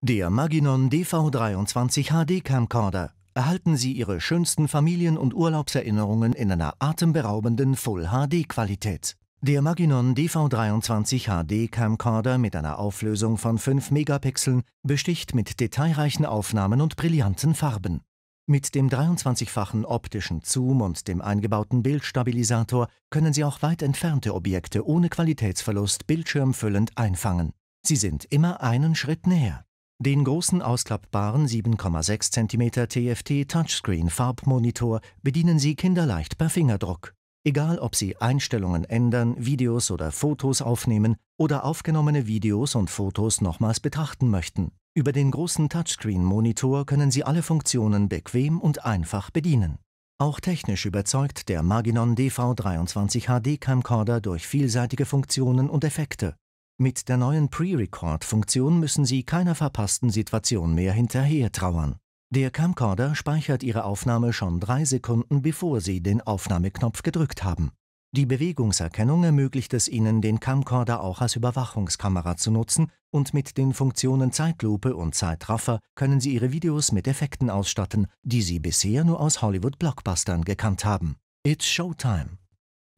Der Maginon DV23 HD Camcorder. Erhalten Sie Ihre schönsten Familien- und Urlaubserinnerungen in einer atemberaubenden Full HD Qualität. Der Maginon DV23 HD Camcorder mit einer Auflösung von 5 Megapixeln besticht mit detailreichen Aufnahmen und brillanten Farben. Mit dem 23-fachen optischen Zoom und dem eingebauten Bildstabilisator können Sie auch weit entfernte Objekte ohne Qualitätsverlust bildschirmfüllend einfangen. Sie sind immer einen Schritt näher. Den großen ausklappbaren 7,6 cm TFT Touchscreen Farbmonitor bedienen Sie kinderleicht per Fingerdruck. Egal, ob Sie Einstellungen ändern, Videos oder Fotos aufnehmen oder aufgenommene Videos und Fotos nochmals betrachten möchten. Über den großen Touchscreen-Monitor können Sie alle Funktionen bequem und einfach bedienen. Auch technisch überzeugt der Maginon DV23 HD Camcorder durch vielseitige Funktionen und Effekte. Mit der neuen Pre-Record-Funktion müssen Sie keiner verpassten Situation mehr hinterher trauern. Der Camcorder speichert Ihre Aufnahme schon drei Sekunden, bevor Sie den Aufnahmeknopf gedrückt haben. Die Bewegungserkennung ermöglicht es Ihnen, den Camcorder auch als Überwachungskamera zu nutzen und mit den Funktionen Zeitlupe und Zeitraffer können Sie Ihre Videos mit Effekten ausstatten, die Sie bisher nur aus Hollywood-Blockbustern gekannt haben. It's Showtime!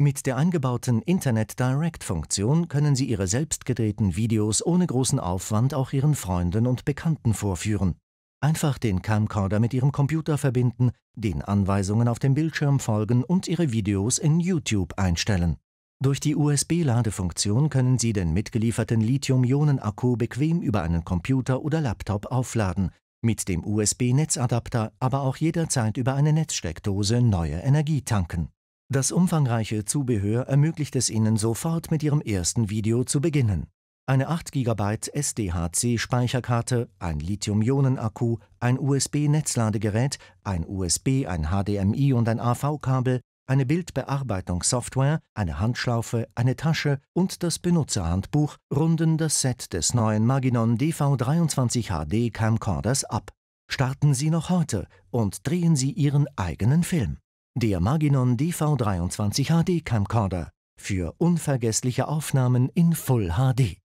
Mit der eingebauten Internet Direct-Funktion können Sie Ihre selbst gedrehten Videos ohne großen Aufwand auch Ihren Freunden und Bekannten vorführen. Einfach den Camcorder mit Ihrem Computer verbinden, den Anweisungen auf dem Bildschirm folgen und Ihre Videos in YouTube einstellen. Durch die USB-Ladefunktion können Sie den mitgelieferten Lithium-Ionen-Akku bequem über einen Computer oder Laptop aufladen, mit dem USB-Netzadapter aber auch jederzeit über eine Netzsteckdose neue Energie tanken. Das umfangreiche Zubehör ermöglicht es Ihnen sofort mit Ihrem ersten Video zu beginnen. Eine 8 GB SDHC-Speicherkarte, ein Lithium-Ionen-Akku, ein USB-Netzladegerät, ein USB, ein HDMI und ein AV-Kabel, eine Bildbearbeitungssoftware, eine Handschlaufe, eine Tasche und das Benutzerhandbuch runden das Set des neuen Maginon DV23 HD Camcorders ab. Starten Sie noch heute und drehen Sie Ihren eigenen Film. Der Maginon DV23 HD Camcorder für unvergessliche Aufnahmen in Full HD.